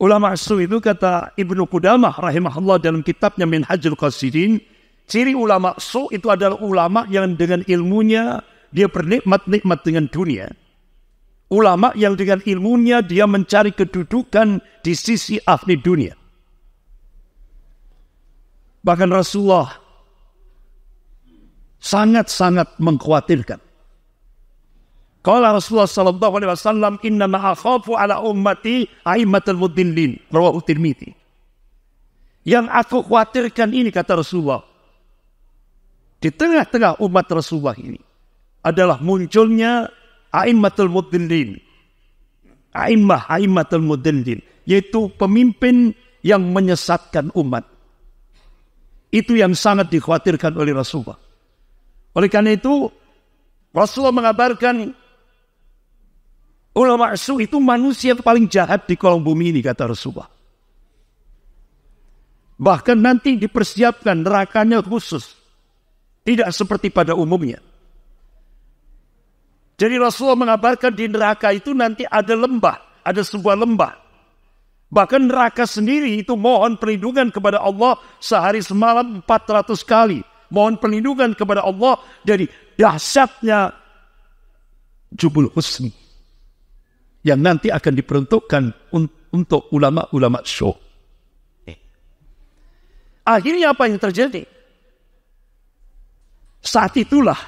Ulama asli itu kata Ibnu Qudamah rahimahullah dalam kitabnya Minhajul Qasidin, ciri ulama su itu adalah ulama yang dengan ilmunya dia bernikmat-nikmat dengan dunia. Ulama yang dengan ilmunya dia mencari kedudukan di sisi ahli dunia. Bahkan Rasulullah sangat-sangat mengkhawatirkan. Qala Rasulullah sallallahu alaihi wasallam inna ma akhafu ala ummati aimatul mudillin rawahu Tirmizi. Yang aku khawatirkan ini kata Rasulullah di tengah-tengah umat Rasulullah ini adalah munculnya aimatul mudillin. Aimah aimatul mudillin yaitu pemimpin yang menyesatkan umat. Itu yang sangat dikhawatirkan oleh Rasulullah. Oleh karena itu, Rasulullah mengabarkan ulama su itu manusia paling jahat di kolong bumi ini, kata Rasulullah. Bahkan nanti dipersiapkan nerakanya khusus. Tidak seperti pada umumnya. Jadi Rasulullah mengabarkan di neraka itu nanti ada lembah, ada sebuah lembah. Bahkan neraka sendiri itu mohon perlindungan kepada Allah sehari semalam 400 kali mohon perlindungan kepada Allah dari dahsyatnya jubul husni yang nanti akan diperuntukkan untuk ulama-ulama syuh. Eh. Akhirnya apa yang terjadi? Saat itulah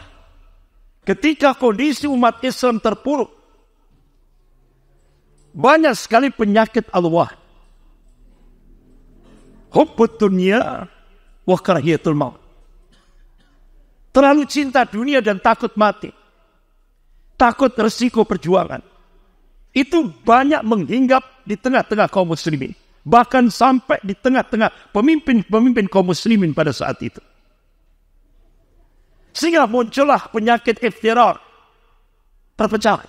ketika kondisi umat Islam terpuruk banyak sekali penyakit Allah. Hubbud dunia wa karahiyatul maut. Terlalu cinta dunia dan takut mati. Takut resiko perjuangan. Itu banyak menghinggap di tengah-tengah kaum muslimin. Bahkan sampai di tengah-tengah pemimpin-pemimpin kaum muslimin pada saat itu. Sehingga muncullah penyakit iftirar. Perpecahan.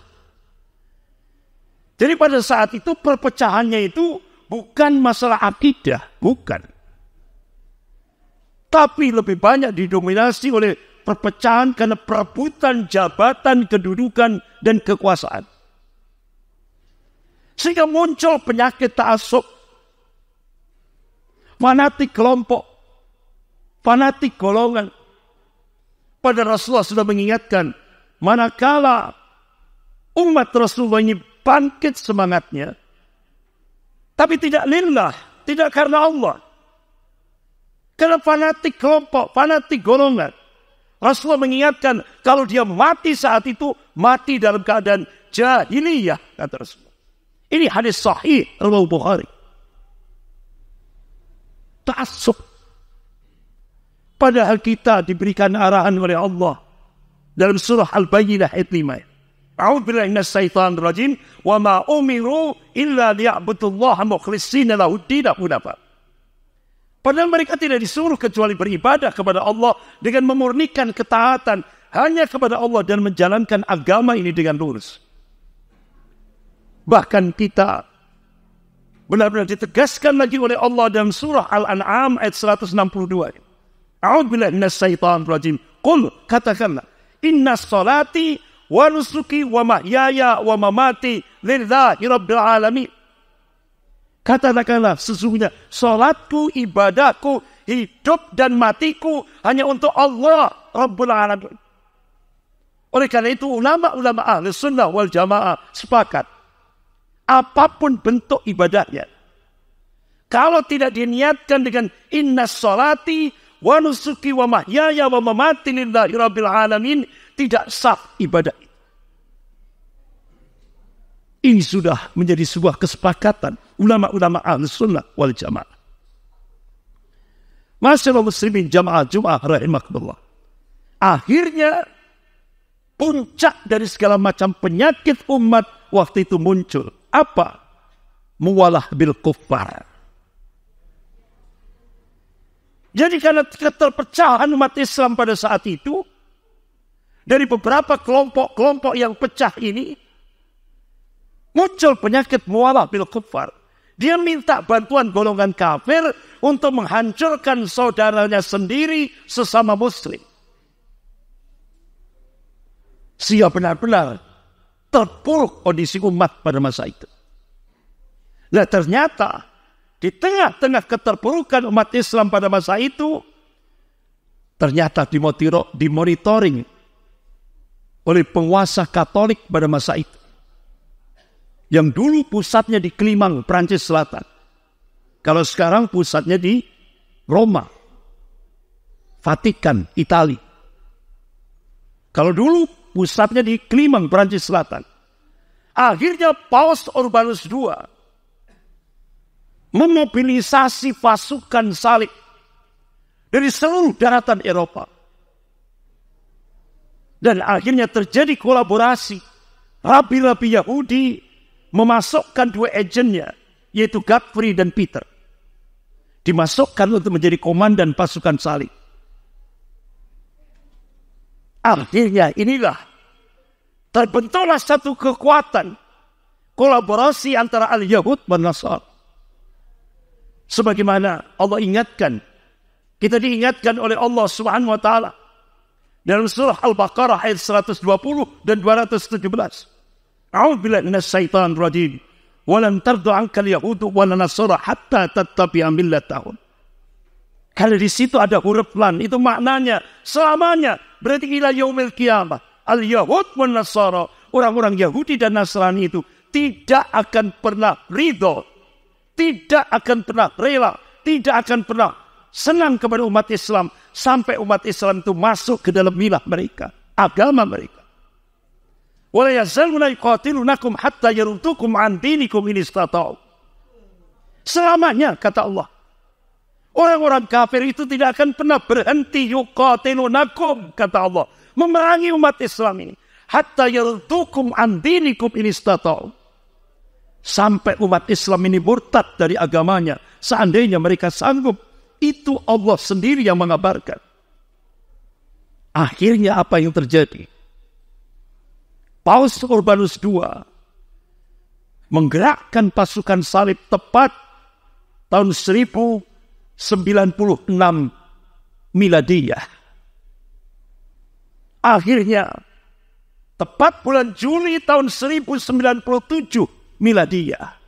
Jadi pada saat itu perpecahannya itu bukan masalah akidah. Bukan. Tapi lebih banyak didominasi oleh perpecahan karena perebutan jabatan, kedudukan, dan kekuasaan. Sehingga muncul penyakit taasub, fanatik kelompok, fanatik golongan. Pada Rasulullah sudah mengingatkan, manakala umat Rasulullah ini bangkit semangatnya, tapi tidak lillah, tidak karena Allah. Karena fanatik kelompok, fanatik golongan. Rasulullah mengingatkan kalau dia mati saat itu mati dalam keadaan jahiliyah kata Rasulullah. Ini hadis sahih Imam Bukhari. Taasub. Padahal kita diberikan arahan oleh Allah dalam surah al baqarah ayat 5. A'udzu billahi minasyaitonir rajim wa ma umiru illa liya'budullaha mukhlishina lahu hunafa. Padahal mereka tidak disuruh kecuali beribadah kepada Allah dengan memurnikan ketaatan hanya kepada Allah dan menjalankan agama ini dengan lurus. Bahkan kita benar-benar ditegaskan lagi oleh Allah dalam surah Al-An'am ayat 162. A'udzu billahi minasyaitonir rajim. Qul katakanlah, inna salati wa nusuki wa mahyaya wa mamati lillahi rabbil alamin. Katakanlah sesungguhnya salatku, ibadahku, hidup dan matiku hanya untuk Allah Rabbul Alamin. Oleh karena itu ulama-ulama ahli sunnah wal jamaah sepakat. Apapun bentuk ibadahnya. Kalau tidak diniatkan dengan inna salati wa nusuki wa mahyaya wa mamati lillahi rabbil alamin. Tidak sah ibadah ini sudah menjadi sebuah kesepakatan ulama-ulama al-sunnah wal jamaah. Masyarakat muslimin jamaah Jum'ah rahimahullah. Akhirnya puncak dari segala macam penyakit umat waktu itu muncul. Apa? Mualah bil kufar. Jadi karena keterpecahan umat Islam pada saat itu, dari beberapa kelompok-kelompok yang pecah ini, Muncul penyakit mualaf bil kufar. Dia minta bantuan golongan kafir untuk menghancurkan saudaranya sendiri sesama muslim. Siap benar-benar terpuruk kondisi umat pada masa itu. Nah ternyata di tengah-tengah keterpurukan umat Islam pada masa itu, ternyata dimonitoring oleh penguasa Katolik pada masa itu yang dulu pusatnya di Klimang, Prancis Selatan. Kalau sekarang pusatnya di Roma, Vatikan, Italia. Kalau dulu pusatnya di Klimang, Prancis Selatan. Akhirnya Paus Urbanus II memobilisasi pasukan salib dari seluruh daratan Eropa. Dan akhirnya terjadi kolaborasi rabi-rabi Yahudi memasukkan dua agennya, yaitu Godfrey dan Peter. Dimasukkan untuk menjadi komandan pasukan salib. Artinya inilah terbentuklah satu kekuatan kolaborasi antara al-Yahud dan Nasar. Sebagaimana Allah ingatkan, kita diingatkan oleh Allah Subhanahu wa taala dalam surah Al-Baqarah ayat 120 dan 217. A'udzubillahi minasyaitonir rajim. tardu yahudu nasara hatta tattabi'a Kalau di situ ada huruf lan, itu maknanya selamanya. Berarti ila yaumil kiamah. Al-Yahud wa Nasara. Orang-orang Yahudi dan Nasrani itu tidak akan pernah ridho. Tidak akan pernah rela. Tidak akan pernah senang kepada umat Islam. Sampai umat Islam itu masuk ke dalam milah mereka. Agama mereka. ولا يزالون يقاتلونكم حتى يردوكم عن دينكم Selamanya kata Allah. Orang-orang kafir itu tidak akan pernah berhenti yuqatilunakum kata Allah. Memerangi umat Islam ini. Hatta yaruddukum an dinikum in Sampai umat Islam ini murtad dari agamanya. Seandainya mereka sanggup. Itu Allah sendiri yang mengabarkan. Akhirnya apa yang terjadi? Paus Urbanus II menggerakkan pasukan salib tepat tahun 1096 Miladiyah. Akhirnya, tepat bulan Juli tahun 1097 Miladiyah,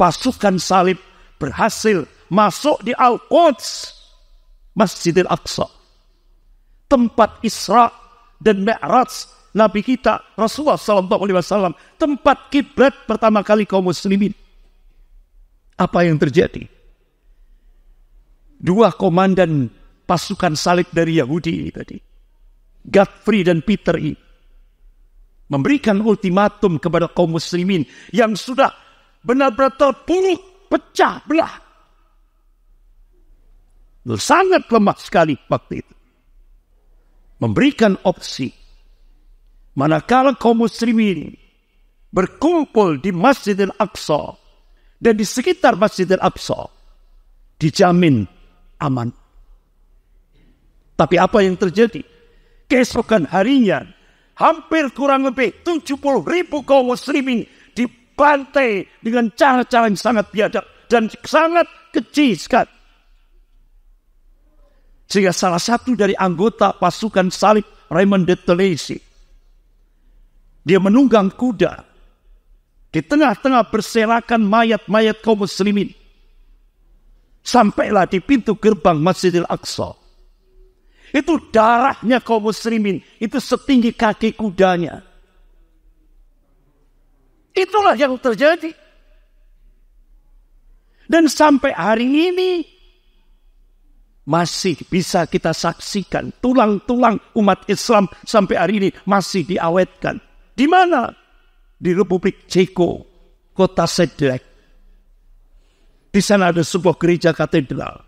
pasukan salib berhasil masuk di Al-Quds, Masjidil Aqsa, tempat Isra dan Mi'raj Nabi kita Rasulullah Sallallahu Alaihi Wasallam tempat kiblat pertama kali kaum muslimin. Apa yang terjadi? Dua komandan pasukan salib dari Yahudi ini tadi, Godfrey dan Peter ini, memberikan ultimatum kepada kaum muslimin yang sudah benar-benar terpuruk, pecah belah. Sangat lemah sekali waktu itu. Memberikan opsi Manakala kaum muslimin berkumpul di Masjidil Aqsa dan di sekitar Masjidil Aqsa, dijamin aman. Tapi apa yang terjadi? Keesokan harinya, hampir kurang lebih 70 ribu kaum muslimin dibantai dengan cara-cara yang sangat biadab dan sangat keji sekali. Sehingga salah satu dari anggota pasukan salib Raymond de Telesi dia menunggang kuda. Di tengah-tengah berserakan mayat-mayat kaum muslimin. Sampailah di pintu gerbang Masjidil Aqsa. Itu darahnya kaum muslimin. Itu setinggi kaki kudanya. Itulah yang terjadi. Dan sampai hari ini masih bisa kita saksikan tulang-tulang umat Islam sampai hari ini masih diawetkan. Di mana? Di Republik Ceko, kota Sedlek. Di sana ada sebuah gereja katedral.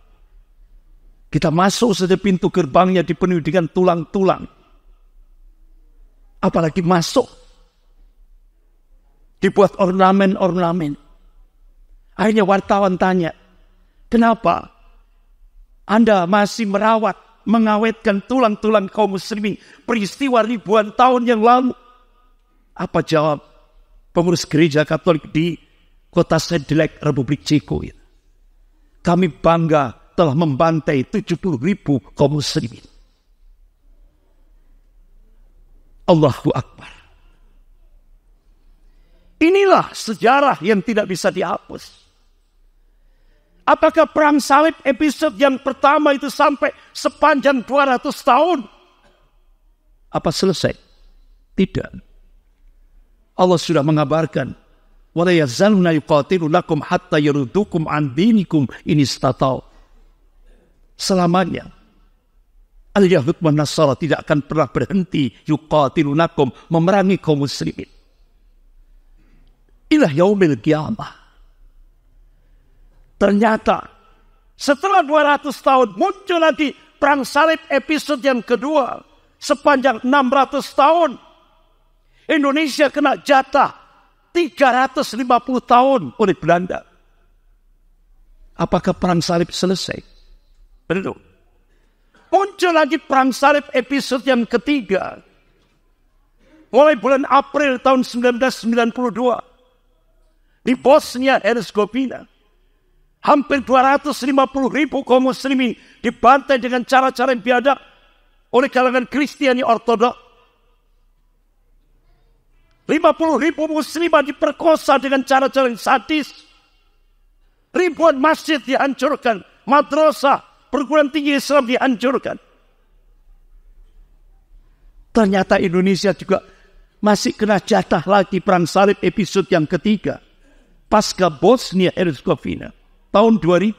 Kita masuk saja pintu gerbangnya dipenuhi dengan tulang-tulang. Apalagi masuk. Dibuat ornamen-ornamen. Akhirnya wartawan tanya, kenapa Anda masih merawat, mengawetkan tulang-tulang kaum muslimin peristiwa ribuan tahun yang lalu? Apa jawab pengurus gereja Katolik di kota sedilek Republik Ceko? ini ya? Kami bangga telah membantai 70 ribu kaum muslimin. Allahu Akbar. Inilah sejarah yang tidak bisa dihapus. Apakah perang salib episode yang pertama itu sampai sepanjang 200 tahun? Apa selesai? Tidak. Allah sudah mengabarkan wala yazaluna yuqatilunakum hatta an ini Selamanya Al-Yahud wa Nasara tidak akan pernah berhenti yuqatilunakum memerangi kaum muslimin. Ilah yaumil kiamah. Ternyata setelah 200 tahun muncul lagi perang salib episode yang kedua. Sepanjang 600 tahun Indonesia kena jatah 350 tahun oleh Belanda. Apakah perang salib selesai? Belum. Muncul lagi perang salib episode yang ketiga. Mulai bulan April tahun 1992. Di Bosnia Herzegovina. Hampir 250 ribu kaum muslimin dibantai dengan cara-cara yang biadab oleh kalangan Kristiani Ortodoks. 50 ribu muslimah diperkosa dengan cara-cara yang sadis. Ribuan masjid dihancurkan. Madrasah, perguruan tinggi Islam dihancurkan. Ternyata Indonesia juga masih kena jatah lagi perang salib episode yang ketiga. Pasca Bosnia Herzegovina tahun 2000.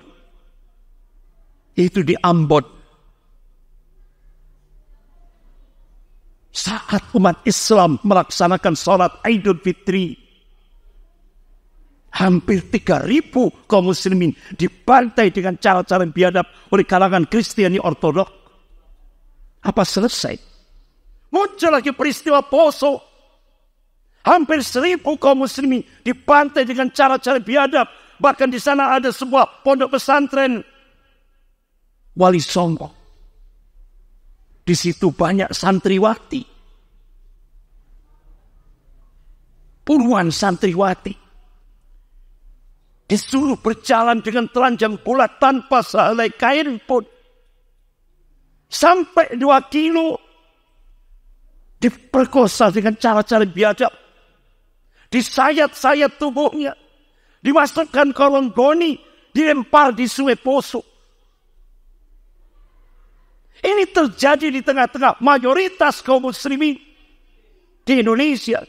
Itu di Ambon saat umat Islam melaksanakan sholat Idul Fitri, hampir 3.000 kaum muslimin dibantai dengan cara-cara yang biadab oleh kalangan Kristiani Ortodok. Apa selesai? Muncul lagi peristiwa poso. Hampir seribu kaum muslimin dibantai dengan cara-cara biadab. Bahkan di sana ada sebuah pondok pesantren. Wali Songkok. Di situ banyak santriwati. Puluhan santriwati. Disuruh berjalan dengan telanjang bulat tanpa sehelai kain pun. Sampai dua kilo diperkosa dengan cara-cara biadab. Disayat-sayat tubuhnya. Dimasukkan kolong goni. Dilempar di sungai Poso. Ini terjadi di tengah-tengah mayoritas kaum muslimin di Indonesia.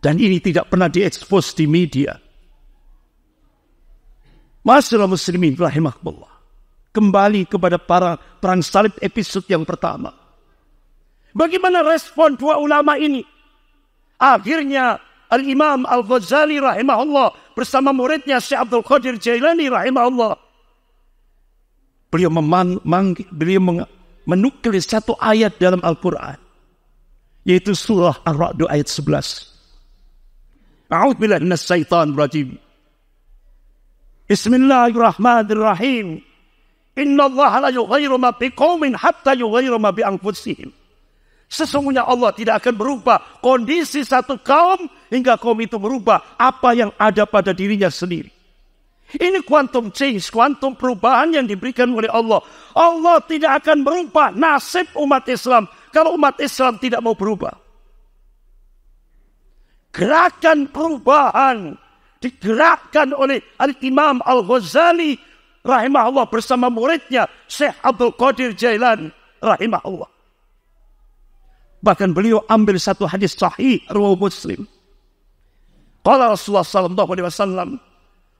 Dan ini tidak pernah diekspos di media. Masalah muslimin rahimahullah. Kembali kepada para perang salib episode yang pertama. Bagaimana respon dua ulama ini? Akhirnya Al-Imam Al-Ghazali rahimahullah bersama muridnya Syekh Abdul Qadir Jailani rahimahullah Beliau, meman, beliau meng, satu ayat dalam Al-Quran. Yaitu surah Ar-Ra'du ayat 11. billahi minas syaitan rajim. Bismillahirrahmanirrahim. Inna Allah la yughayyiru ma biqaumin hatta yughayyiru ma bi Sesungguhnya Allah tidak akan berubah kondisi satu kaum hingga kaum itu berubah apa yang ada pada dirinya sendiri. Ini quantum change, quantum perubahan yang diberikan oleh Allah. Allah tidak akan berubah nasib umat Islam kalau umat Islam tidak mau berubah. Gerakan perubahan digerakkan oleh Al-Imam Al-Ghazali rahimahullah bersama muridnya Syekh Abdul Qadir Jailan rahimahullah. Bahkan beliau ambil satu hadis sahih riwayat Muslim. Qala Rasulullah sallallahu alaihi wasallam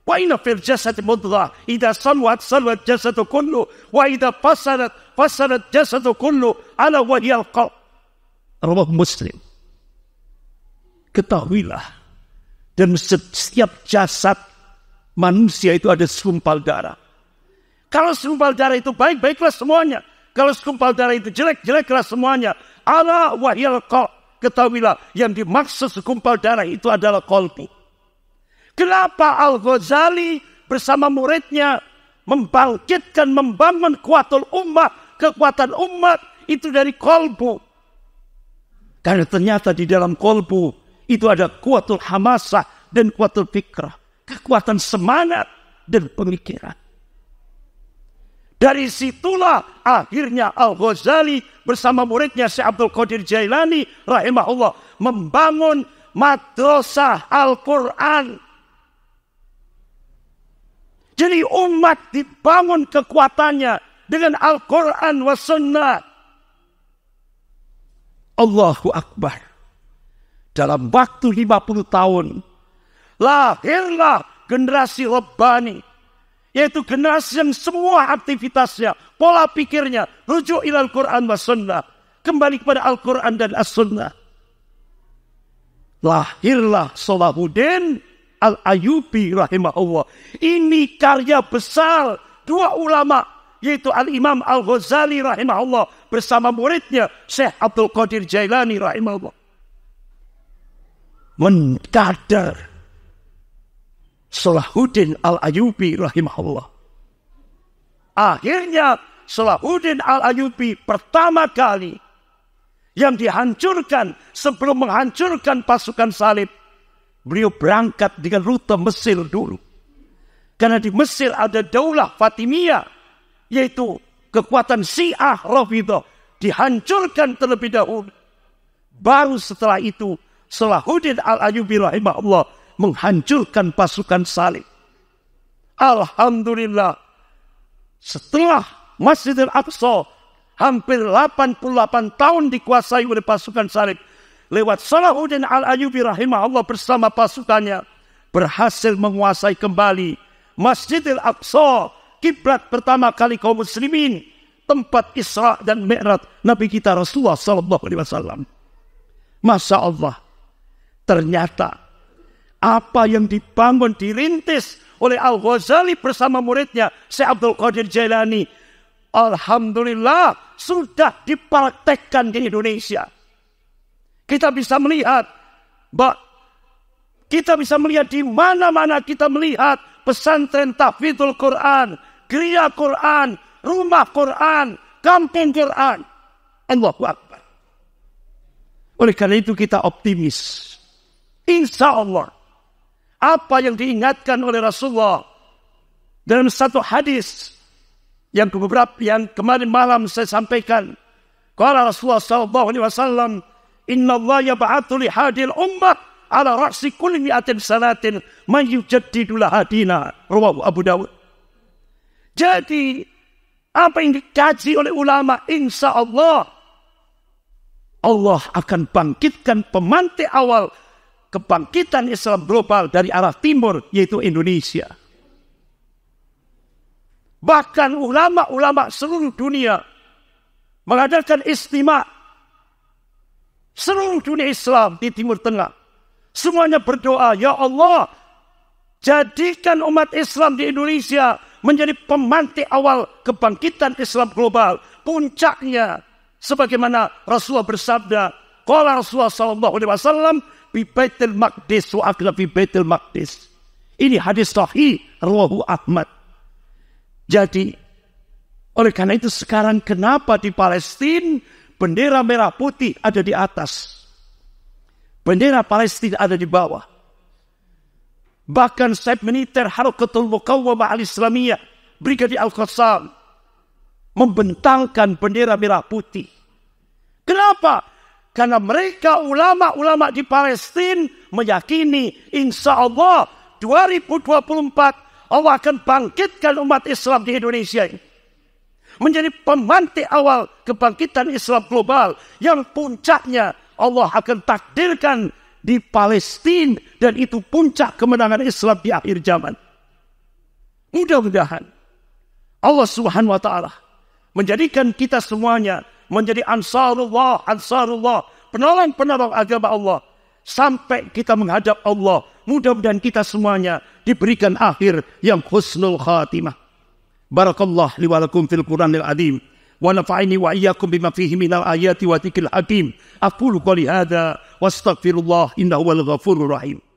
وإن في الجسد مضغة إذا صلوت صلوت جسد كله وإذا فصلت فصلت جسد كله على وهي القلب رواه مسلم ketahuilah dan setiap jasad manusia itu ada sekumpal darah. Kalau sekumpal darah itu baik, baiklah semuanya. Kalau sekumpal darah itu jelek, jeleklah semuanya. Allah wahyal Ketahuilah yang dimaksud sekumpal darah itu adalah kolbu. Kenapa Al-Ghazali bersama muridnya membangkitkan, membangun kuatul umat, kekuatan umat itu dari kolbu. Karena ternyata di dalam kolbu itu ada kuatul hamasah dan kuatul fikrah. Kekuatan semangat dan pemikiran. Dari situlah akhirnya Al-Ghazali bersama muridnya Syekh Abdul Qadir Jailani rahimahullah membangun madrasah Al-Quran jadi umat dibangun kekuatannya dengan Al-Quran wa sunnah. Allahu Akbar. Dalam waktu 50 tahun, lahirlah generasi Rabbani. Yaitu generasi yang semua aktivitasnya, pola pikirnya, rujuk ilal Quran wa sunnah. Kembali kepada Al-Quran dan As-Sunnah. Lahirlah Salahuddin Al-Ayubi rahimahullah. Ini karya besar dua ulama yaitu Al-Imam Al-Ghazali rahimahullah bersama muridnya Syekh Abdul Qadir Jailani rahimahullah. Menkadar Salahuddin Al-Ayubi rahimahullah. Akhirnya Salahuddin Al-Ayubi pertama kali yang dihancurkan sebelum menghancurkan pasukan salib Beliau berangkat dengan rute Mesir dulu. Karena di Mesir ada daulah Fatimiyah. Yaitu kekuatan Syiah Rafidah. Dihancurkan terlebih dahulu. Baru setelah itu Salahuddin Al-Ayubi rahimahullah menghancurkan pasukan salib. Alhamdulillah. Setelah Masjidil Aqsa hampir 88 tahun dikuasai oleh pasukan salib lewat Salahuddin Al-Ayyubi rahimahullah bersama pasukannya berhasil menguasai kembali Masjidil Aqsa, kiblat pertama kali kaum muslimin, tempat Isra dan Mi'raj Nabi kita Rasulullah sallallahu alaihi wasallam. Masya Allah. Ternyata apa yang dibangun dirintis oleh Al-Ghazali bersama muridnya Syekh Abdul Qadir Jailani Alhamdulillah sudah dipraktekkan di Indonesia. Kita bisa melihat, Mbak, kita bisa melihat di mana-mana kita melihat pesantren tafidul Quran, gereja Quran, rumah Quran, kampung Quran. Allahu Akbar. Oleh karena itu kita optimis. Insya Allah. Apa yang diingatkan oleh Rasulullah dalam satu hadis yang beberapa yang kemarin malam saya sampaikan. Kala Rasulullah saw Inna Allah yab'atu li hadil ummat ala ra'si kulli mi'atin salatin man yujaddidu hadina. Rawahu Abu Dawud. Jadi apa yang dikaji oleh ulama insya Allah Allah akan bangkitkan pemantik awal kebangkitan Islam global dari arah timur yaitu Indonesia. Bahkan ulama-ulama seluruh dunia mengadakan istimewa Seluruh dunia Islam di Timur Tengah. Semuanya berdoa, Ya Allah, jadikan umat Islam di Indonesia menjadi pemantik awal kebangkitan Islam global. Puncaknya, sebagaimana Rasulullah bersabda, Kala Rasulullah SAW Alaihi Wasallam, Bibaitil Maqdis wa Bi Baitul Maqdis. Ini hadis sahih Ruahu Ahmad. Jadi, oleh karena itu sekarang kenapa di Palestina Bendera merah putih ada di atas. Bendera Palestina ada di bawah. Bahkan Saib Militer Harakatul Muqawwamah al-Islamiyah, Brigadi Al-Qassam, membentangkan bendera merah putih. Kenapa? Karena mereka ulama-ulama di Palestina meyakini insya Allah 2024 Allah akan bangkitkan umat Islam di Indonesia ini menjadi pemantik awal kebangkitan Islam global yang puncaknya Allah akan takdirkan di Palestina dan itu puncak kemenangan Islam di akhir zaman. Mudah-mudahan Allah Subhanahu wa taala menjadikan kita semuanya menjadi ansarullah, ansarullah, penolong-penolong agama Allah sampai kita menghadap Allah. Mudah-mudahan kita semuanya diberikan akhir yang husnul khatimah. بارك الله لي ولكم في القرآن العظيم ونفعني وإياكم بما فيه من الآيات وذكر الحكيم أقول قولي هذا واستغفر الله إنه هو الغفور الرحيم